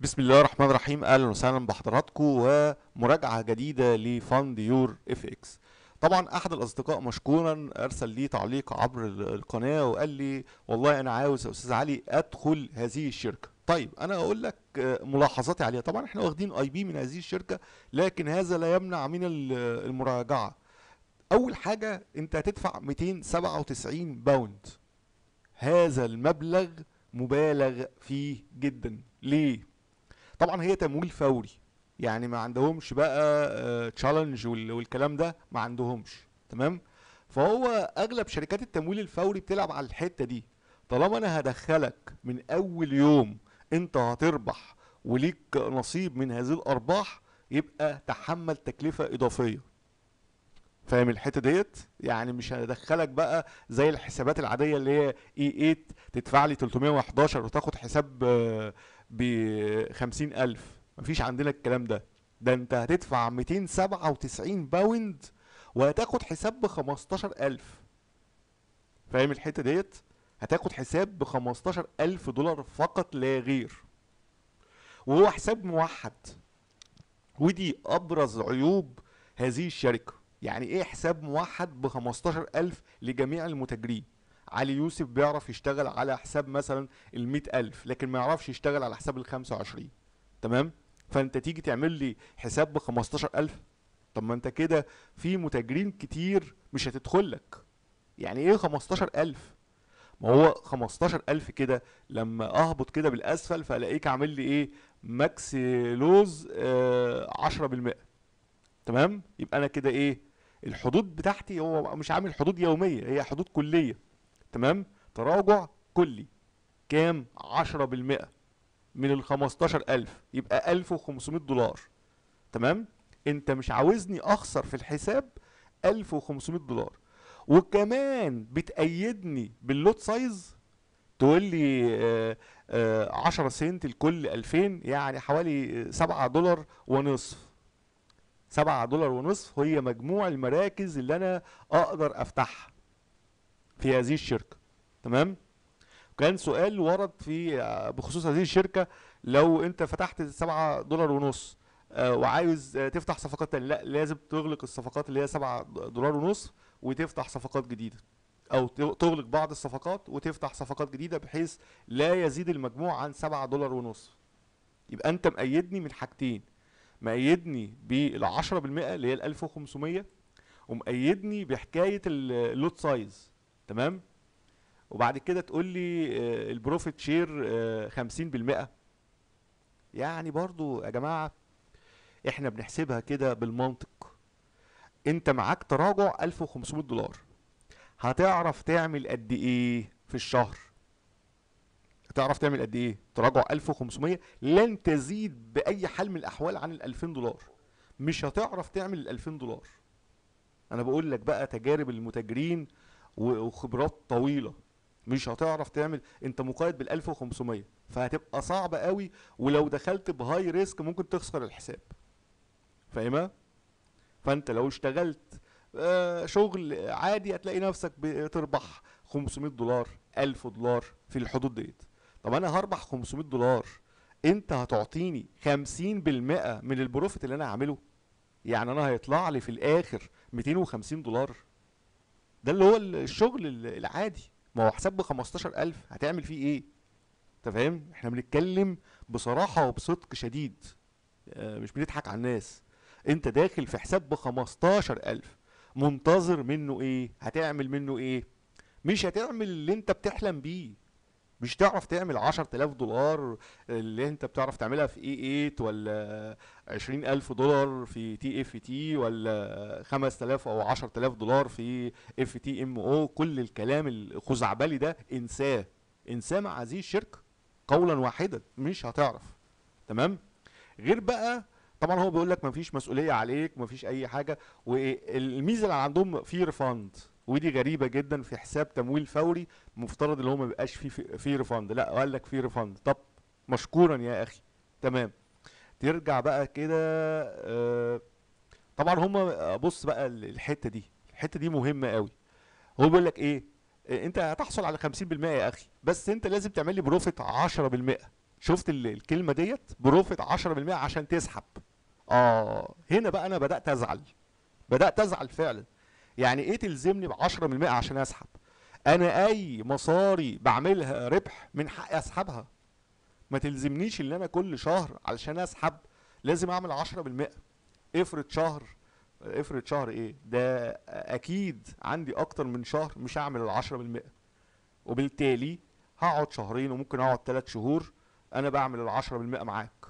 بسم الله الرحمن الرحيم اهلا وسهلا بحضراتكم ومراجعه جديده لفند يور اف اكس طبعا احد الاصدقاء مشكورا ارسل لي تعليق عبر القناه وقال لي والله انا عاوز يا استاذ علي ادخل هذه الشركه طيب انا اقول لك ملاحظاتي عليها طبعا احنا واخدين اي بي من هذه الشركه لكن هذا لا يمنع من المراجعه اول حاجه انت هتدفع 297 باوند هذا المبلغ مبالغ فيه جدا ليه طبعا هي تمويل فوري يعني ما عندهمش بقى تشالنج آه، والكلام ده ما عندهمش تمام فهو اغلب شركات التمويل الفوري بتلعب على الحته دي طالما انا هدخلك من اول يوم انت هتربح وليك نصيب من هذه الارباح يبقى تحمل تكلفه اضافيه فاهم الحته ديت يعني مش هدخلك بقى زي الحسابات العاديه اللي هي اي 8 إيه، تدفع لي 311 وتاخد حساب آه، ب 50000 مفيش عندنا الكلام ده ده انت هتدفع 297 باوند وهتاخد حساب ب 15000 فاهم الحته ديت هتاخد حساب ب 15000 دولار فقط لا غير وهو حساب موحد ودي ابرز عيوب هذه الشركه يعني ايه حساب موحد ب 15000 لجميع المتاجرين علي يوسف بيعرف يشتغل على حساب مثلا ال ألف لكن ما يعرفش يشتغل على حساب ال 25 تمام فانت تيجي تعمل لي حساب ب 15000 طب ما انت كده في متاجرين كتير مش هتدخل لك يعني ايه 15000 ما هو 15000 كده لما اهبط كده بالاسفل فالاقيك عامل لي ايه ماكس لوز آه 10% تمام يبقى انا كده ايه الحدود بتاعتي هو مش عامل حدود يوميه هي حدود كليه تمام تراجع كلي كام 10% من ال 15000 يبقى 1500 دولار تمام انت مش عاوزني اخسر في الحساب 1500 دولار وكمان بتأيدني باللوت سايز تقول لي 10 آه، آه، سنت لكل 2000 يعني حوالي 7 دولار ونصف 7 دولار ونصف هي مجموع المراكز اللي انا اقدر افتحها في هذه الشركة تمام كان سؤال ورد في بخصوص هذه الشركة لو انت فتحت 7 دولار ونص آه، وعايز آه، تفتح صفقات تانية لا لازم تغلق الصفقات اللي هي 7 دولار ونص وتفتح صفقات جديدة او تغلق بعض الصفقات وتفتح صفقات جديدة بحيث لا يزيد المجموع عن 7 دولار ونص يبقى انت مقيدني من حاجتين مقيدني بال 10% اللي هي ال 1500 ومقيدني بحكاية اللوت سايز تمام وبعد كده تقول لي آه، البروفيت شير 50% آه، يعني برضو يا جماعه احنا بنحسبها كده بالمنطق انت معاك تراجع 1500 دولار هتعرف تعمل قد ايه في الشهر هتعرف تعمل قد ايه تراجع 1500 لن تزيد باي حال من الاحوال عن ال 2000 دولار مش هتعرف تعمل ال 2000 دولار انا بقول لك بقى تجارب المتاجرين وخبرات طويله مش هتعرف تعمل انت مقيد بال 1500 فهتبقى صعبه قوي ولو دخلت بهاي ريسك ممكن تخسر الحساب فاهمه فانت لو اشتغلت آه، شغل عادي هتلاقي نفسك بتربح 500 دولار 1000 دولار في الحدود ديت طب انا هربح 500 دولار انت هتعطيني 50% من البروفيت اللي انا هعمله يعني انا هيطلع لي في الاخر 250 دولار ده اللي هو الشغل العادي ما هو حساب ب 15000 هتعمل فيه ايه انت فاهم احنا بنتكلم بصراحه وبصدق شديد آه، مش بنضحك على الناس انت داخل في حساب ب 15000 منتظر منه ايه هتعمل منه ايه مش هتعمل اللي انت بتحلم بيه مش تعرف تعمل 10000 دولار اللي انت بتعرف تعملها في اي 8 ولا 20000 دولار في تي اف تي ولا 5000 او 10000 دولار في اف تي ام او كل الكلام الخزعبلي ده انساه انساه مع هذه الشركه قولا واحدا مش هتعرف تمام غير بقى طبعا هو بيقول لك ما فيش مسؤوليه عليك ما فيش اي حاجه والميزه اللي عندهم في ريفاند ودي غريبه جدا في حساب تمويل فوري مفترض اللي هو ما بيبقاش فيه في ريفند لا قال لك في ريفند طب مشكورا يا اخي تمام ترجع بقى كده آه، طبعا هما بص بقى الحته دي الحته دي مهمه قوي هو بيقول لك ايه آه، انت هتحصل على 50% يا اخي بس انت لازم تعمل لي بروفيت 10% شفت الكلمه ديت بروفيت 10% عشان تسحب اه هنا بقى انا بدات ازعل بدات ازعل فعلا يعني ايه تلزمني ب 10% عشان اسحب انا اي مصاري بعملها ربح من حقي اسحبها ما تلزمنيش ان انا كل شهر علشان اسحب لازم اعمل 10% افرض شهر افرض شهر ايه ده اكيد عندي اكتر من شهر مش هعمل ال 10% وبالتالي هقعد شهرين وممكن اقعد ثلاث شهور انا بعمل ال 10% معاك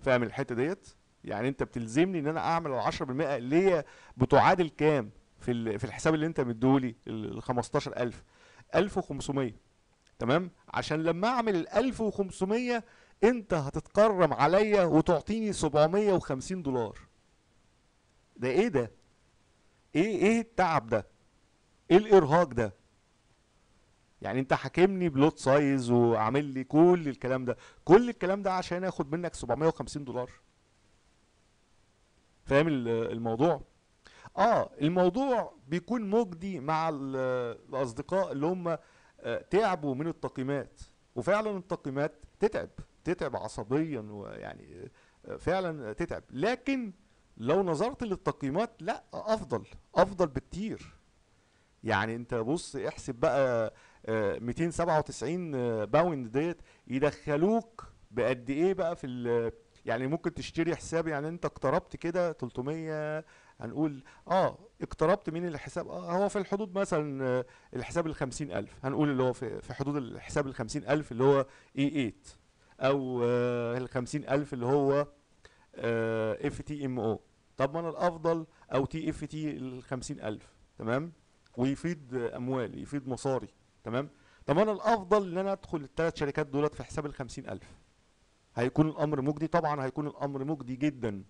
فاهم الحتة ديت يعني انت بتلزمني ان انا اعمل ال 10% اللي هي بتعادل كام في في الحساب اللي انت مديهولي ال 15000 1500 تمام عشان لما اعمل ال 1500 انت هتتكرم عليا وتعطيني 750 دولار ده ايه ده ايه ايه التعب ده ايه الارهاق ده يعني انت حاكمني بلوت سايز وعامل لي كل الكلام ده كل الكلام ده عشان اخد منك 750 دولار فاهم الموضوع اه الموضوع بيكون مجدي مع الاصدقاء اللي هم آه، تعبوا من التقييمات وفعلا التقييمات تتعب تتعب عصبيا ويعني آه، فعلا تتعب لكن لو نظرت للتقييمات لا افضل افضل بكتير يعني انت بص احسب بقى 297 آه، باوند ديت يدخلوك بقد ايه بقى في يعني ممكن تشتري حساب يعني انت اقتربت كده 300 هنقول اه اقتربت من الحساب اه هو في الحدود مثلا آه، الحساب ال 50000 هنقول اللي هو في, في حدود الحساب ال 50000 اللي هو اي 8 او آه ال 50000 اللي هو آه، اف تي ام او طب ما انا الافضل او تي اف تي ال 50000 تمام ويفيض اموال يفيد مصاري تمام طب انا الافضل ان انا ادخل الثلاث شركات دولت في حساب ال 50000 هيكون الامر مجدي طبعا هيكون الامر مجدي جدا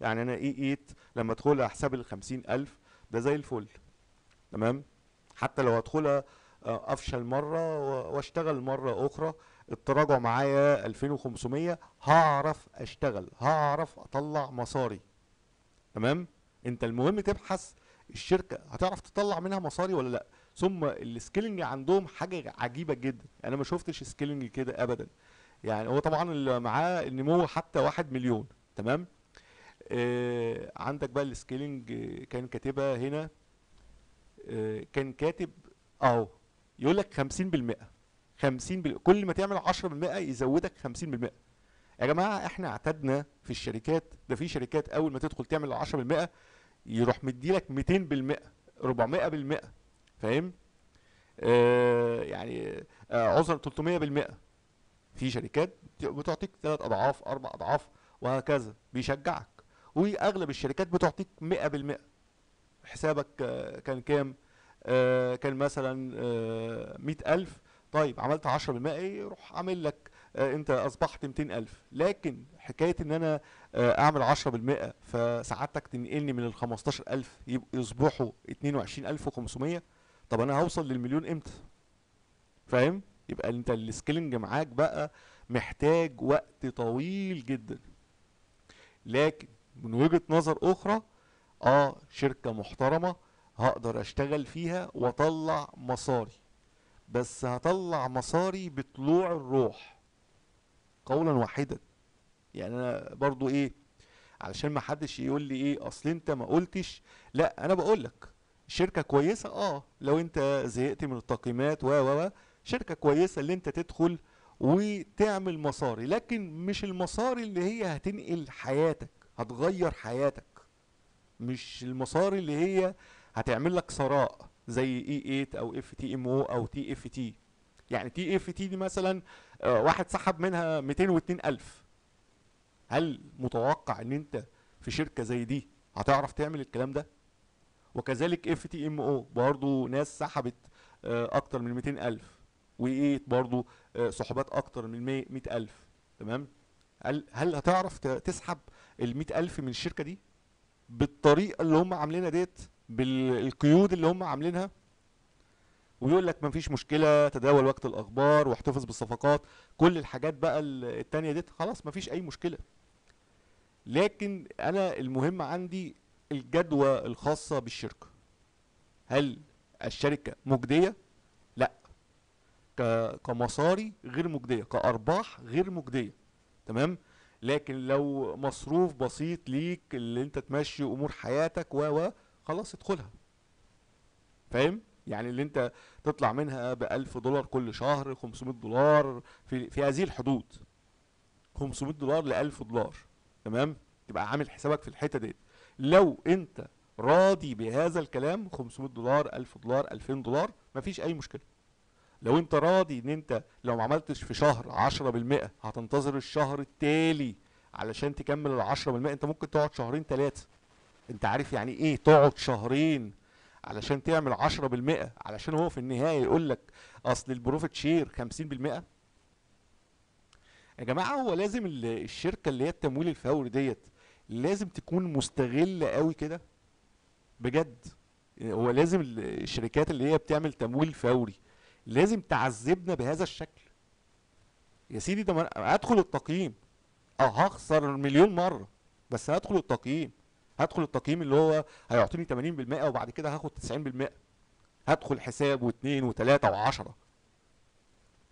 يعني انا اي ايت لما ادخلها احسب ال 50000 ده زي الفل تمام حتى لو هدخلها افشل مره واشتغل مره اخرى التراجع معايا 2500 هعرف اشتغل هعرف اطلع مصاري تمام انت المهم تبحث الشركه هتعرف تطلع منها مصاري ولا لا ثم السكيلنج عندهم حاجه عجيبه جدا انا ما شفتش سكيلنج كده ابدا يعني هو طبعا اللي معاه النمو حتى 1 مليون تمام آه، عندك بقى السكيلينج آه، كان كاتبها هنا آه، كان كاتب اهو يقول لك 50% 50 كل ما تعمل 10% يزودك 50% يا جماعه احنا اعتدنا في الشركات ده في شركات اول ما تدخل تعمل 10% يروح مديلك 200% 400% فاهم؟ آه يعني آه عذرا 300% في شركات بتعطيك ثلاث اضعاف اربع اضعاف وهكذا بيشجعك واغلب الشركات بتعطيك 100% حسابك آه، كان كام آه، كان مثلا 100000 آه، طيب عملت 10% ايه روح عامل لك انت اصبحت 200000 لكن حكايه ان انا اعمل 10% فسعادتك تنقلني من ال 15000 يصبحوا 22500 طب انا هوصل للمليون امتى فاهم يبقى انت السكيلنج معاك بقى محتاج وقت طويل جدا لكن من وجهة نظر اخرى اه شركة محترمة هقدر اشتغل فيها واطلع مصاري بس هطلع مصاري بطلوع الروح قولا واحدا يعني انا برضو ايه علشان ما حدش يقول لي ايه اصل انت ما قلتش لا انا بقول لك شركة كويسة اه لو انت زهقت من التقييمات و و شركة كويسة اللي انت تدخل وتعمل مصاري لكن مش المصاري اللي هي هتنقل حياتك هتغير حياتك مش المصاري اللي هي هتعمل لك ثراء زي اي e 8 او اف تي ام او او تي اف تي يعني تي اف تي دي مثلا آه، واحد سحب منها 202000 هل متوقع ان انت في شركه زي دي هتعرف تعمل الكلام ده وكذلك اف تي ام او برضه ناس سحبت آه، اكتر من 200000 وايه برضه سحبات اكتر من 100000 تمام هل هل هتعرف تسحب ال 100000 من الشركه دي بالطريقه اللي هم عاملينها ديت بالقيود اللي هم عاملينها ويقول لك مفيش مشكله تداول وقت الاخبار واحتفظ بالصفقات كل الحاجات بقى التانيه ديت خلاص مفيش اي مشكله لكن انا المهم عندي الجدوى الخاصه بالشركه هل الشركه مجديه لا كمصاري غير مجديه كارباح غير مجديه تمام لكن لو مصروف بسيط ليك اللي انت تمشي امور حياتك و خلاص ادخلها فاهم يعني اللي انت تطلع منها ب 1000 دولار كل شهر 500 دولار في في هذه الحدود 500 دولار ل 1000 دولار تمام تبقى عامل حسابك في الحته ديت لو انت راضي بهذا الكلام 500 دولار 1000 دولار 2000 دولار مفيش اي مشكله لو انت راضي ان انت لو ما عملتش في شهر 10% هتنتظر الشهر التالي علشان تكمل ال 10% انت ممكن تقعد شهرين ثلاثه انت عارف يعني ايه تقعد شهرين علشان تعمل 10% علشان هو في النهايه يقول لك اصل البروفيت شير 50% يا جماعه هو لازم الشركه اللي هي التمويل الفوري ديت لازم تكون مستغله قوي كده بجد هو لازم الشركات اللي هي بتعمل تمويل فوري لازم تعذبنا بهذا الشكل يا سيدي ده هدخل التقييم اه هخسر مليون مره بس هدخل التقييم هدخل التقييم اللي هو هيعطيني 80% وبعد كده هاخد 90% هدخل حساب واثنين وثلاثة وعشرة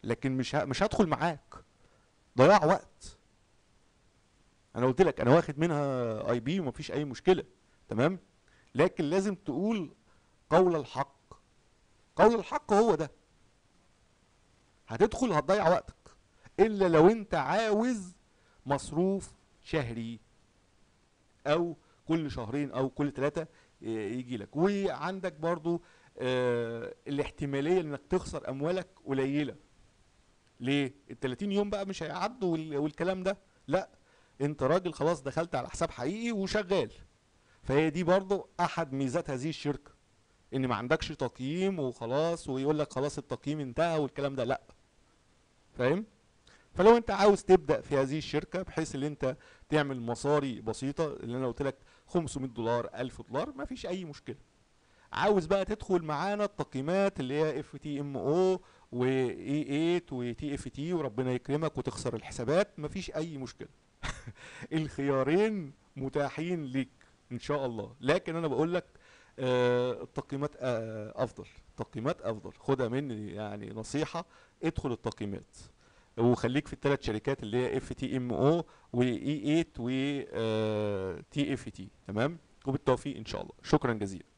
لكن مش مش هدخل معاك ضياع وقت انا قلت لك انا واخد منها اي بي ومفيش اي مشكله تمام لكن لازم تقول قول الحق قول الحق هو ده هتدخل هتضيع وقتك الا لو انت عاوز مصروف شهري او كل شهرين او كل ثلاثه آه، يجي لك وعندك برضو آه الاحتماليه انك تخسر اموالك قليله ليه ال 30 يوم بقى مش هيعدوا والكلام ده لا انت راجل خلاص دخلت على حساب حقيقي وشغال فهي دي برضو احد ميزات هذه الشركه ان ما عندكش تقييم وخلاص ويقول لك خلاص التقييم انتهى والكلام ده لا فاهم فلو انت عاوز تبدا في هذه الشركه بحيث ان انت تعمل مصاري بسيطه اللي انا قلت لك 500 دولار 1000 دولار ما فيش اي مشكله عاوز بقى تدخل معانا التقييمات اللي هي اف تي ام او واي 8 وتي اف تي وربنا يكرمك وتخسر الحسابات مفيش اي مشكله الخيارين متاحين ليك ان شاء الله لكن انا بقول لك آه، التقييمات آه، افضل تقييمات افضل خدها مني يعني نصيحه ادخل التقييمات وخليك في الثلاث شركات اللي هي اف تي ام او واي 8 و تي اف تي تمام وبالتوفيق ان شاء الله شكرا جزيلا